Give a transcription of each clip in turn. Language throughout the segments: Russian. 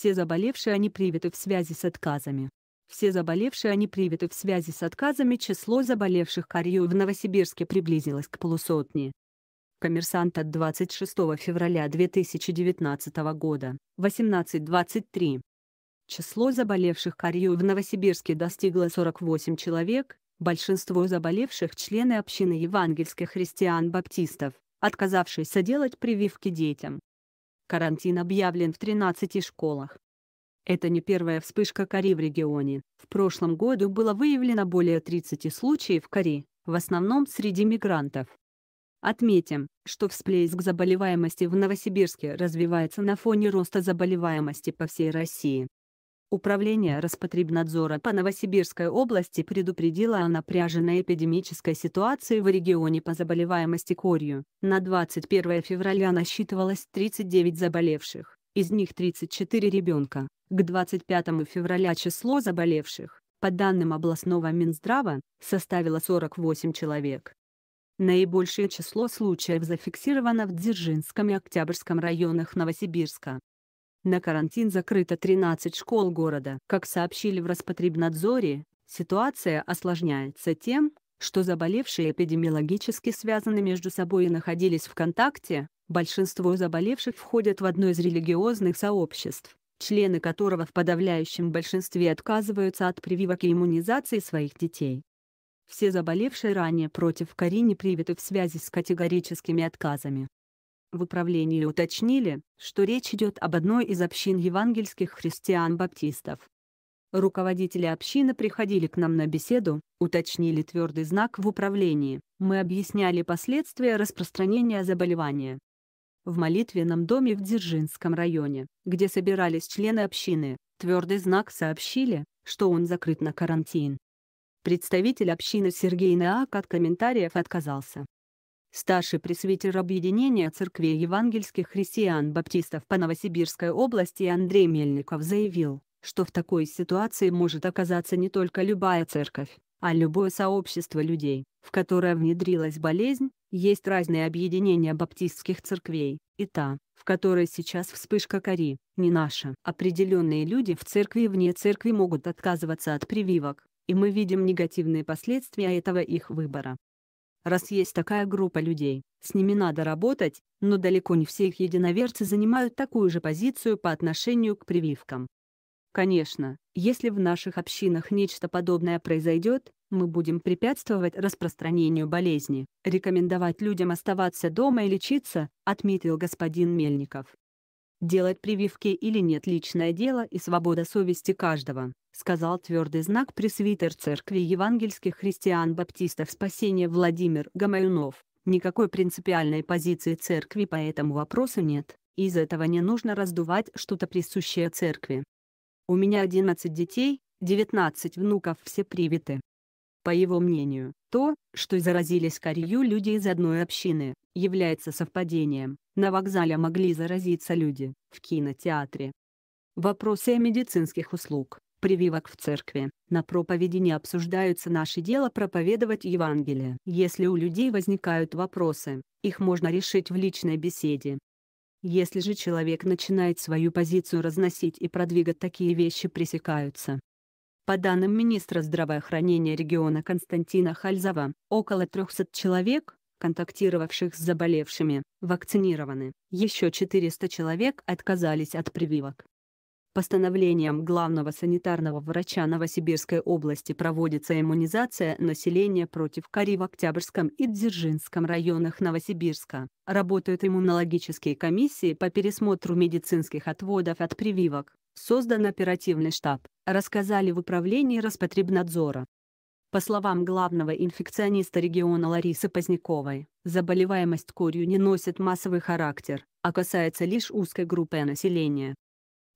Все заболевшие они привиты в связи с отказами. Все заболевшие они привиты в связи с отказами число заболевших корью в Новосибирске приблизилось к полусотне. Коммерсант от 26 февраля 2019 года, 18.23. Число заболевших корью в Новосибирске достигло 48 человек, большинство заболевших члены общины евангельских христиан-баптистов, отказавшиеся делать прививки детям. Карантин объявлен в 13 школах. Это не первая вспышка кори в регионе. В прошлом году было выявлено более 30 случаев кори, в основном среди мигрантов. Отметим, что всплеск заболеваемости в Новосибирске развивается на фоне роста заболеваемости по всей России. Управление Роспотребнадзора по Новосибирской области предупредило о напряженной эпидемической ситуации в регионе по заболеваемости корью. На 21 февраля насчитывалось 39 заболевших, из них 34 ребенка. К 25 февраля число заболевших, по данным областного Минздрава, составило 48 человек. Наибольшее число случаев зафиксировано в Дзержинском и Октябрьском районах Новосибирска. На карантин закрыто 13 школ города. Как сообщили в Роспотребнадзоре, ситуация осложняется тем, что заболевшие эпидемиологически связаны между собой и находились в контакте, большинство заболевших входят в одно из религиозных сообществ, члены которого в подавляющем большинстве отказываются от прививок и иммунизации своих детей. Все заболевшие ранее против кори не привиты в связи с категорическими отказами. В управлении уточнили, что речь идет об одной из общин евангельских христиан-баптистов. Руководители общины приходили к нам на беседу, уточнили твердый знак в управлении, мы объясняли последствия распространения заболевания. В молитвенном доме в Дзержинском районе, где собирались члены общины, твердый знак сообщили, что он закрыт на карантин. Представитель общины Сергей Наак от комментариев отказался. Старший пресвитер объединения церквей евангельских христиан баптистов по Новосибирской области Андрей Мельников заявил, что в такой ситуации может оказаться не только любая церковь, а любое сообщество людей, в которое внедрилась болезнь, есть разные объединения баптистских церквей, и та, в которой сейчас вспышка кори, не наша. Определенные люди в церкви и вне церкви могут отказываться от прививок, и мы видим негативные последствия этого их выбора раз есть такая группа людей, с ними надо работать, но далеко не все их единоверцы занимают такую же позицию по отношению к прививкам. Конечно, если в наших общинах нечто подобное произойдет, мы будем препятствовать распространению болезни, рекомендовать людям оставаться дома и лечиться, отметил господин Мельников. Делать прививки или нет – личное дело и свобода совести каждого, сказал твердый знак пресвитер Церкви евангельских христиан-баптистов спасения Владимир Гамаюнов. Никакой принципиальной позиции Церкви по этому вопросу нет, из этого не нужно раздувать что-то присущее Церкви. У меня 11 детей, 19 внуков все привиты. По его мнению, то, что заразились корью люди из одной общины, является совпадением. На вокзале могли заразиться люди, в кинотеатре. Вопросы о медицинских услуг, прививок в церкви, на проповеди не обсуждаются наше дело проповедовать Евангелие. Если у людей возникают вопросы, их можно решить в личной беседе. Если же человек начинает свою позицию разносить и продвигать такие вещи пресекаются. По данным министра здравоохранения региона Константина Хальзова, около 300 человек, контактировавших с заболевшими, вакцинированы. Еще 400 человек отказались от прививок. Постановлением главного санитарного врача Новосибирской области проводится иммунизация населения против кори в Октябрьском и Дзержинском районах Новосибирска. Работают иммунологические комиссии по пересмотру медицинских отводов от прививок. Создан оперативный штаб, рассказали в управлении Роспотребнадзора. По словам главного инфекциониста региона Ларисы Поздняковой, заболеваемость корью не носит массовый характер, а касается лишь узкой группы населения.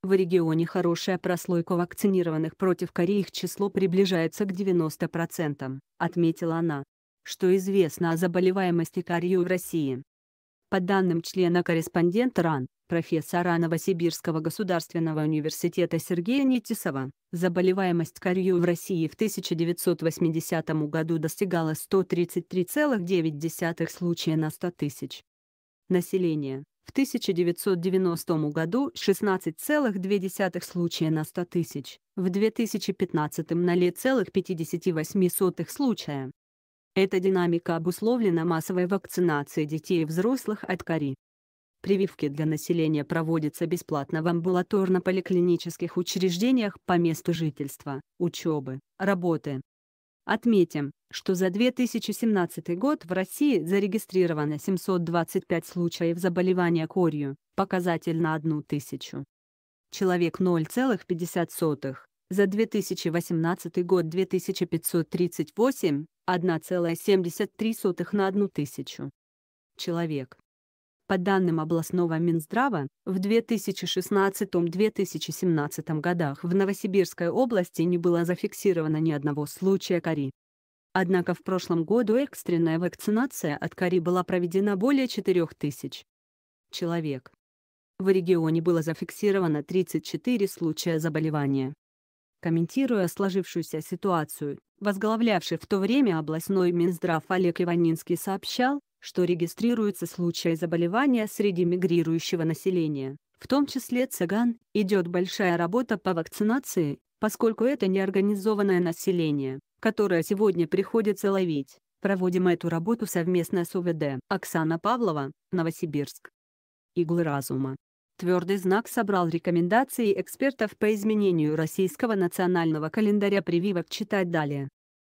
В регионе хорошая прослойка вакцинированных против кори их число приближается к 90%, отметила она. Что известно о заболеваемости корью в России? По данным члена-корреспондента РАН, профессора Новосибирского государственного университета Сергея Нетисова, заболеваемость корью в России в 1980 году достигала 133,9 случая на 100 тысяч. Население. В 1990 году 16,2 случая на 100 тысяч, в 2015 на 0,58 случая. Эта динамика обусловлена массовой вакцинацией детей и взрослых от кори. Прививки для населения проводятся бесплатно в амбулаторно-поликлинических учреждениях по месту жительства, учебы, работы. Отметим, что за 2017 год в России зарегистрировано 725 случаев заболевания корью, показатель на одну тысячу. Человек 0,50 за 2018 год 2538, 1,73 на 1 тысячу человек. По данным областного Минздрава, в 2016-2017 годах в Новосибирской области не было зафиксировано ни одного случая кори. Однако в прошлом году экстренная вакцинация от кори была проведена более 4000 человек. В регионе было зафиксировано 34 случая заболевания. Комментируя сложившуюся ситуацию, возглавлявший в то время областной Минздрав Олег Иванинский сообщал, что регистрируется случаи заболевания среди мигрирующего населения, в том числе цыган, идет большая работа по вакцинации, поскольку это неорганизованное население, которое сегодня приходится ловить. Проводим эту работу совместно с УВД. Оксана Павлова, Новосибирск. Иглы разума. Твердый знак собрал рекомендации экспертов по изменению российского национального календаря прививок читать далее.